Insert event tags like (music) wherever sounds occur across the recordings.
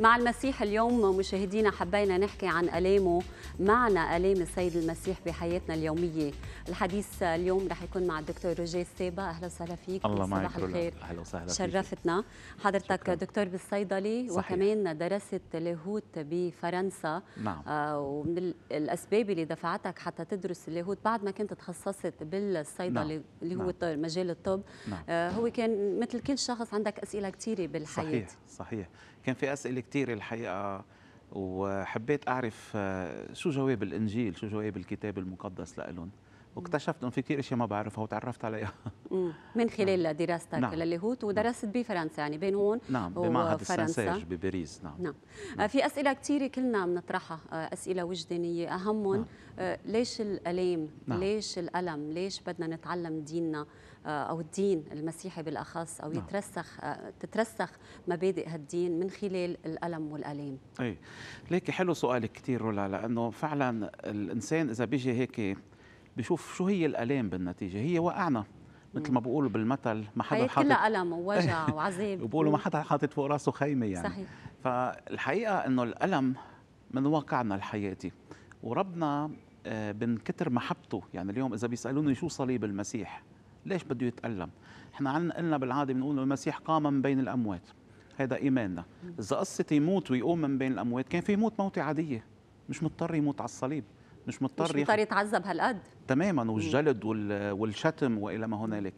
مع المسيح اليوم مشاهدينا حبينا نحكي عن ألامه معنى ألام السيد المسيح بحياتنا اليومية الحديث اليوم رح يكون مع الدكتور روجي سيبا اهلا وسهلا فيك الله معك صباح الخير اهلا وسهلا شرفتنا حضرتك شكرا. دكتور بالصيدلي صحيح. وكمان درست اللاهوت بفرنسا نعم آه ومن الاسباب اللي دفعتك حتى تدرس اللاهوت بعد ما كنت تخصصت بالصيدلي نعم. اللي هو نعم. مجال الطب نعم. آه هو كان مثل كل شخص عندك اسئله كثيره بالحياه صحيح صحيح كان في اسئله كثيره الحقيقه وحبيت اعرف آه، شو جواب الانجيل شو جواب الكتاب المقدس لهم واكتشفت انه في كثير اشياء ما بعرفها وتعرفت عليها (laughs) من (laughs) خلال نعم. دراستك نعم. للاهوت نعم. ودرست بفرنسا يعني بين هون نعم بمعهد السانسيج بباريس نعم. نعم نعم آه، في اسئله كثيره كلنا بنطرحها آه، اسئله وجدانيه اهمهم نعم. آه، ليش الالام نعم. ليش الالم ليش بدنا نتعلم ديننا او الدين المسيحي بالاخص او نعم. يترسخ تترسخ مبادئ هالدين من خلال الالم والالام اي ليك حلو سؤالك كثير رولا لانه فعلا الانسان اذا بيجي هيك بشوف شو هي الالام بالنتيجه هي وقعنا مثل ما بقولوا بالمثل ما حدا حاطط كلها الم ووجع (laughs) وعذاب وبقولوا ما حدا حاطط فوق راسه خيمه يعني صحيح فالحقيقه انه الالم من واقعنا الحياتي وربنا آه، من كتر محبته يعني اليوم اذا بيسالوني شو صليب المسيح ليش بده يتالم احنا عندنا قلنا بالعاده بنقول المسيح قام من بين الاموات هذا ايماننا اذا قصه يموت ويقوم من بين الاموات كان في يموت موته عاديه مش مضطر يموت على الصليب مش مضطر مش مضطر يتعذب هالقد تماما والجلد والشتم والى ما هنالك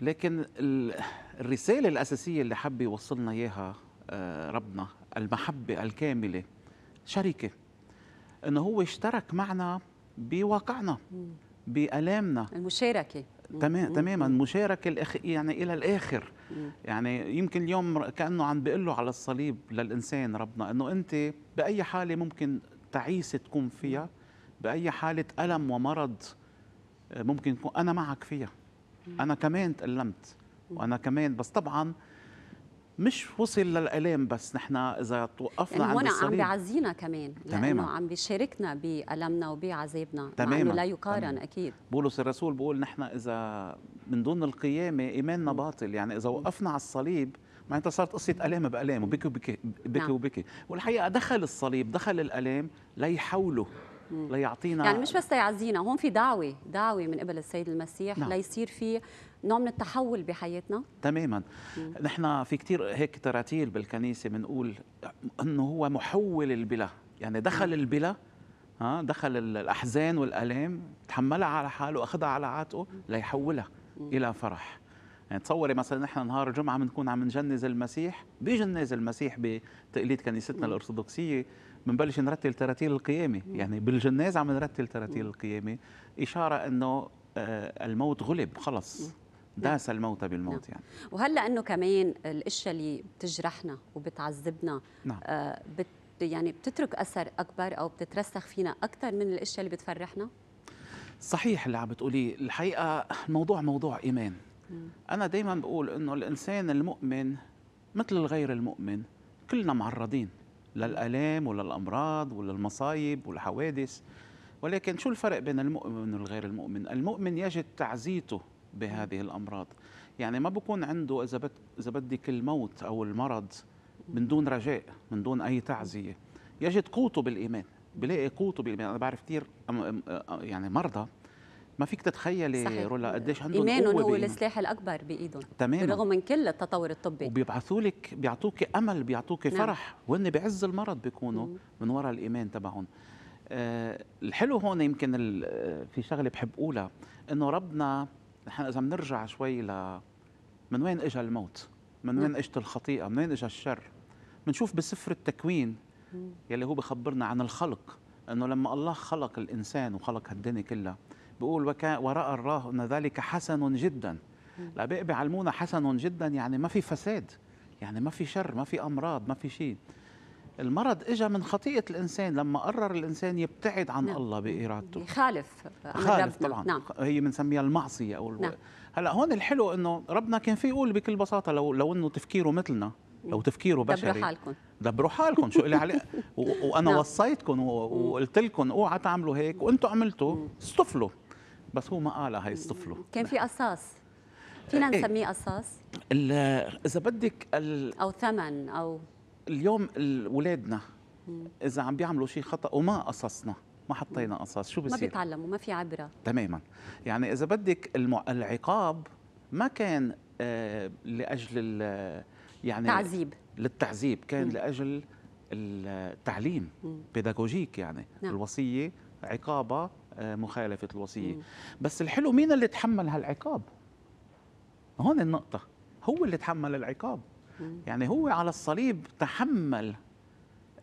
لكن الرساله الاساسيه اللي حب يوصلنا اياها آه، ربنا المحبه الكامله شركه انه هو اشترك معنا بواقعنا بالامنا المشاركه تمام تماما مشاركه الأخ... يعني الى الاخر يعني يمكن اليوم كانه عم بيقول له على الصليب للانسان ربنا انه انت باي حاله ممكن تعيسه تكون فيها باي حاله الم ومرض آه، ممكن يكون انا معك فيها انا كمان تالمت وانا كمان بس طبعا مش وصل للالام بس نحن اذا توقفنا يعني عند الصليب عم بيعزينا كمان تماما لانه عم بيشاركنا بالمنا وبعذابنا تماما لا يقارن تماما. اكيد بولس الرسول بيقول نحن اذا من دون القيامه ايماننا باطل يعني اذا وقفنا على الصليب معناتها صارت قصه الام بالام وبكي وبكي بكي نعم. وبكي والحقيقه دخل الصليب دخل الالام ليحوله ليعطينا يعني مش بس يعزينا هون في دعوه دعوه من قبل السيد المسيح نعم. ليصير في نوع من التحول بحياتنا تماما نحن في كثير هيك تراتيل بالكنيسه بنقول انه هو محول البلا يعني دخل مم. البلا ها آه، دخل الاحزان والالام تحملها على حاله واخذها على عاتقه ليحولها مم. الى فرح يعني تصوري مثلا نحن نهار الجمعه بنكون عم نجنز المسيح بيجنز المسيح بتقليد كنيستنا الارثوذكسيه بنبلش نرتل تراتيل القيامه يعني بالجناز عم نرتل تراتيل القيامه اشاره انه آه، الموت غلب خلص داس الموت بالموت نعم. يعني وهلا انه كمان الاشياء اللي بتجرحنا وبتعذبنا نعم. آه بت يعني بتترك اثر اكبر او بتترسخ فينا اكثر من الاشياء اللي بتفرحنا صحيح اللي عم بتقوليه الحقيقه الموضوع موضوع ايمان مم. انا دائما بقول انه الانسان المؤمن مثل الغير المؤمن كلنا معرضين للآلام وللأمراض وللمصايب والحوادث ولكن شو الفرق بين المؤمن والغير المؤمن المؤمن يجد تعزيته بهذه الأمراض يعني ما بكون عنده إذا, بد إذا بدك الموت أو المرض من دون رجاء من دون أي تعزية يجد قوته بالإيمان بلاقي قوته بالإيمان أنا بعرف كثير يعني مرضى ما فيك تتخيلي صحيح. رولا قديش عندهم ايمانهم هو السلاح الاكبر بايدهم تماما بالرغم من كل التطور الطبي وبيبعثوا لك بيعطوك امل بيعطوك نعم. فرح وهن بعز المرض بيكونوا من وراء الايمان تبعهم أه الحلو هون يمكن آه، في شغله بحب اقولها انه ربنا نحن اذا بنرجع شوي ل من وين اجى الموت؟ من نعم. وين اجت الخطيئه؟ من وين اجى الشر؟ بنشوف بسفر التكوين يلي هو بخبرنا عن الخلق انه لما الله خلق الانسان وخلق هالدنيا كلها بيقول وراء الله ان ذلك حسن جدا لا بيعلمونا حسن جدا يعني ما في فساد يعني ما في شر ما في امراض ما في شيء المرض اجى من خطيئه الانسان لما قرر الانسان يبتعد عن نعم. الله بارادته يخالف خالف طبعا نعم. هي بنسميها المعصيه او نعم. هلا هون الحلو انه ربنا كان في يقول بكل بساطه لو لو انه تفكيره مثلنا لو تفكيره بشري دبروا حالكم دبروا حالكم شو اللي عليه (laughs) وانا نعم. وصيتكم وقلت لكم اوعى تعملوا هيك وانتم عملتوا استفلوا بس هو ما قالها هي الطفله كان في قصاص فينا إيه. نسميه قصاص اذا بدك ال... او ثمن او اليوم اولادنا اذا عم بيعملوا شيء خطا وما قصصنا ما حطينا قصص شو بصير ما بيتعلموا ما في عبره تماما يعني اذا بدك المع... العقاب ما كان آه لاجل يعني تعذيب للتعذيب كان مم. لاجل التعليم بيداغوجيك يعني نعم. الوصيه عقابها آه، مخالفه الوصيه مم. بس الحلو مين اللي تحمل هالعقاب هون النقطه هو اللي تحمل العقاب مم. يعني هو على الصليب تحمل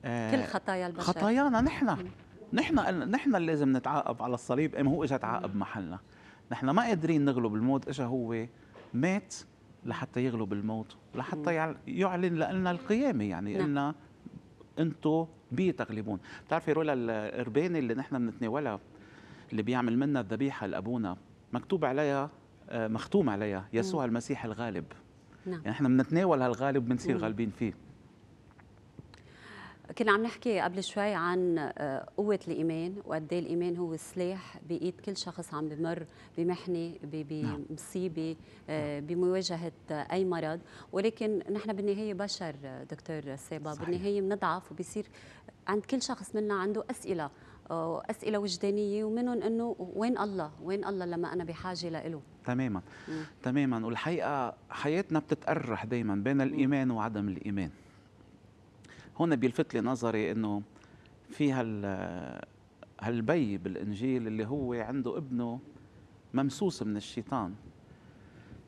آه، كل خطايا البشر خطايانا نحن نحن نحن اللي لازم نتعاقب على الصليب ام هو اجى تعاقب محلنا نحن ما قادرين نغلب الموت اجى هو مات لحتى يغلب الموت لحتى يعلن لنا القيامه يعني نعم. قلنا انتم بيه بتعرفي رولا الرباني اللي نحن بنتناولها اللي بيعمل منا الذبيحه لابونا مكتوب عليها آه، مختوم عليها يسوع المسيح الغالب نعم. يعني احنا بنتناول هالغالب بنصير غالبين فيه كنا عم نحكي قبل شوي عن آه، قوة الإيمان وقد إيه الإيمان هو سلاح بإيد كل شخص عم بمر بمحنة نعم. بمصيبة آه، نعم. بمواجهة أي مرض ولكن نحن بالنهاية بشر دكتور سيبا صحيح. بالنهاية بنضعف وبصير عند كل شخص منا عنده أسئلة اسئله وجدانيه ومنهم انه وين الله وين الله لما انا بحاجه لإله تماما م. تماما والحقيقه حياتنا بتتقرح دائما بين الايمان وعدم الايمان هون بيلفت لي نظري انه في هال هالبي بالانجيل اللي هو عنده ابنه ممسوس من الشيطان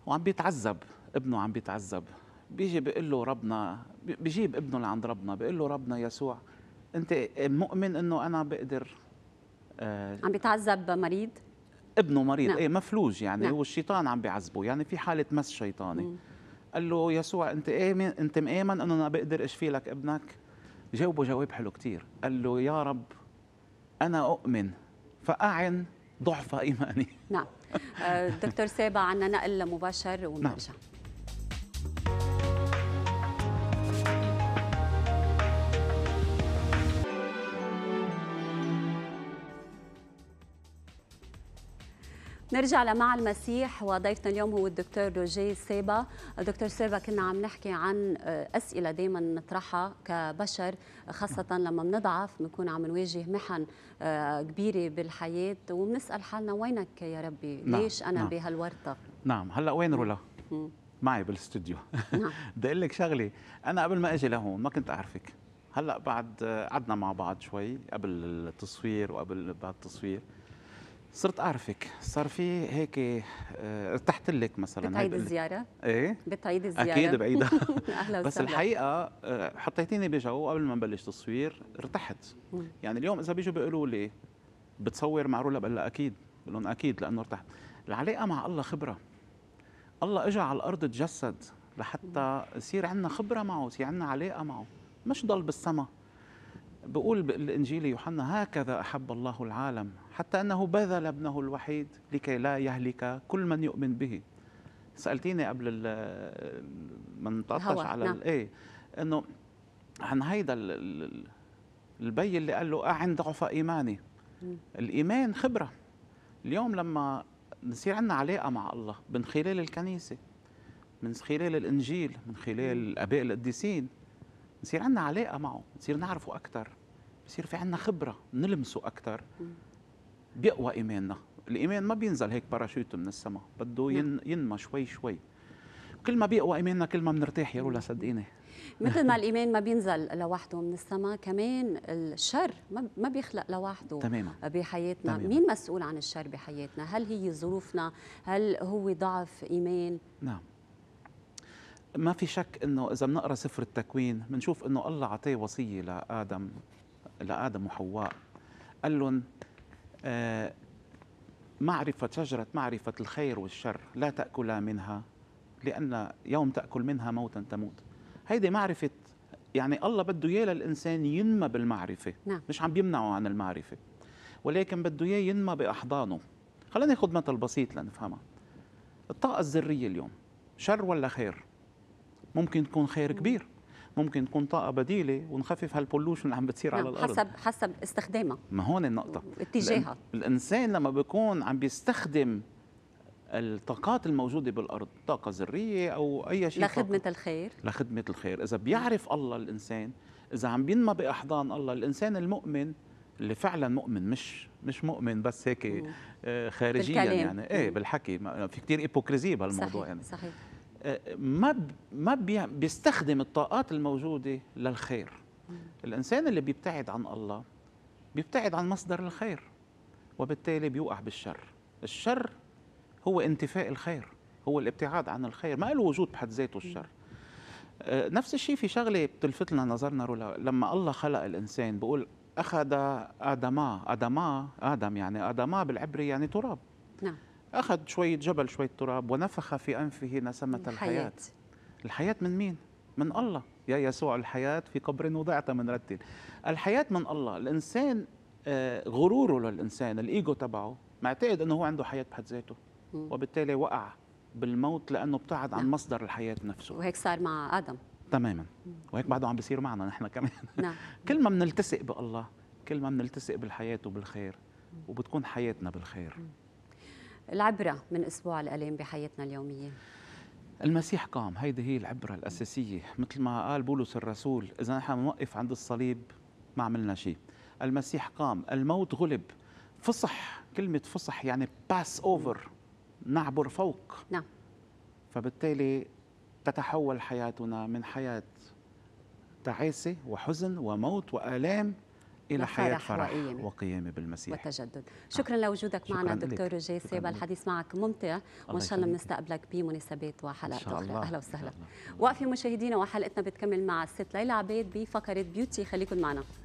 وعم بيتعذب ابنه عم بيتعذب بيجي بيقول له ربنا بيجيب ابنه لعند ربنا بيقول له ربنا يسوع انت مؤمن انه انا بقدر آه عم بيتعذب مريض ابنه مريض نعم. ايه مفلوج يعني نعم. هو الشيطان عم بيعذبه يعني في حاله مس شيطاني مم. قال له يسوع انت امن انت مآمن انه انا بقدر اشفي لك ابنك جاوبه جواب حلو كثير قال له يا رب انا اؤمن فاعن ضعف ايماني نعم آه، دكتور سابع عندنا نقل مباشر ونرجع نعم. نرجع لمع المسيح وضيفنا اليوم هو الدكتور روجي سيبا الدكتور سيبا كنا عم نحكي عن آه، أسئلة دايما نطرحها كبشر خاصة لما بنضعف بنكون عم نواجه محن آه، كبيرة بالحياة وبنسأل حالنا وينك يا ربي نعم، ليش أنا نعم. بهالورطة نعم هلأ وين رولا معي بالاستوديو نعم. (laughs) بدي أقول لك شغلة أنا قبل ما أجي لهون ما كنت أعرفك هلأ بعد آه، قعدنا مع بعض شوي قبل التصوير وقبل بعد التصوير صرت اعرفك صار في هيك ارتحت آه، لك مثلا بتعيد الزياره ايه بتعيد الزياره اكيد بعيدها (laughs) اهلا بس الحقيقه آه، حطيتيني بجو قبل ما نبلش تصوير ارتحت يعني اليوم اذا بيجوا بيقولوا لي بتصور مع رولا بقول اكيد بقول لهم اكيد لانه ارتحت العلاقه مع الله خبره الله اجى على الارض تجسد لحتى يصير عندنا خبره معه يصير عندنا علاقه معه مش ضل بالسما بقول الإنجيل يوحنا هكذا أحب الله العالم حتى أنه بذل ابنه الوحيد لكي لا يهلك كل من يؤمن به سألتيني قبل ما نتعطش على نعم. إيه أنه عن هيدا البي اللي قال له أعن أه، ضعف إيماني الإيمان خبرة اليوم لما نصير عندنا علاقة مع الله من خلال الكنيسة من خلال الإنجيل من خلال الآباء القديسين بصير عندنا علاقه معه بصير نعرفه اكثر بصير في عندنا خبره نلمسه اكثر بيقوى ايماننا الايمان ما بينزل هيك باراشوت من السماء بده نعم. ينمى شوي شوي كل ما بيقوى ايماننا كل ما بنرتاح يا رولا صدقيني (laughs) مثل ما (laughs) الايمان ما بينزل لوحده من السماء كمان الشر ما بيخلق لوحده تماما بحياتنا تماما. مين مسؤول عن الشر بحياتنا هل هي ظروفنا هل هو ضعف ايمان نعم ما في شك انه اذا بنقرا سفر التكوين بنشوف انه الله عطيه وصيه لادم لادم وحواء قال لهم آه، معرفة شجرة معرفة الخير والشر لا تأكلا منها لأن يوم تأكل منها موتا تموت هيدي معرفة يعني الله بده إياه للإنسان ينمى بالمعرفة نعم. مش عم بيمنعه عن المعرفة ولكن بده إياه ينمى بأحضانه خلينا ناخذ مثل بسيط لنفهمها الطاقة الذرية اليوم شر ولا خير ممكن تكون خير كبير ممكن تكون طاقه بديله ونخفف هالبولوشن اللي عم بتصير على نعم، الارض حسب حسب استخدامها ما هون النقطه اتجاهها الانسان لما بيكون عم بيستخدم الطاقات الموجودة بالأرض طاقة ذرية أو أي شيء لخدمة طاقة. الخير لخدمة الخير إذا بيعرف الله الإنسان إذا عم بينمى بأحضان الله الإنسان المؤمن اللي فعلا مؤمن مش مش مؤمن بس هيك آه، خارجيا بالكلام. يعني ايه بالحكي في كثير ايبوكريزي بهالموضوع صحيح. يعني صحيح ما ما بيستخدم الطاقات الموجوده للخير الانسان اللي بيبتعد عن الله بيبتعد عن مصدر الخير وبالتالي بيوقع بالشر الشر هو انتفاء الخير هو الابتعاد عن الخير ما له وجود بحد ذاته الشر آه، نفس الشيء في شغله بتلفت لنا نظرنا لما الله خلق الانسان بقول اخذ ادما ادما ادم يعني ادما بالعبري يعني تراب نعم أخذ شوية جبل شوية تراب ونفخ في أنفه نسمة الحياة. الحياة الحياة من مين؟ من الله يا يسوع الحياة في قبر وضعت من رتل الحياة من الله الإنسان آه، غروره للإنسان الإيجو تبعه معتقد أنه هو عنده حياة بحد ذاته وبالتالي وقع بالموت لأنه ابتعد عن نعم. مصدر الحياة نفسه وهيك صار مع آدم تماما وهيك بعده عم بيصير معنا نحن كمان نعم. (laughs) كل ما بنلتصق بالله كل ما بنلتصق بالحياة وبالخير وبتكون حياتنا بالخير العبرة من أسبوع الألم بحياتنا اليومية المسيح قام هيدي هي العبرة الأساسية مثل ما قال بولس الرسول إذا نحن نوقف عند الصليب ما عملنا شيء المسيح قام الموت غلب فصح كلمة فصح يعني باس أوفر نعبر فوق نعم فبالتالي تتحول حياتنا من حياة تعاسة وحزن وموت وآلام إلى حياة فرح وقيامة, وقيامة بالمسيح وتجدد شكرا آه. لوجودك معنا دكتور جيسي الحديث معك ممتع وإن شاء الله بنستقبلك بمناسبات وحلقات أخرى أهلا وسهلا وقفي مشاهدينا وحلقتنا بتكمل مع الست ليلى عبيد بفقرة بيوتي خليكم معنا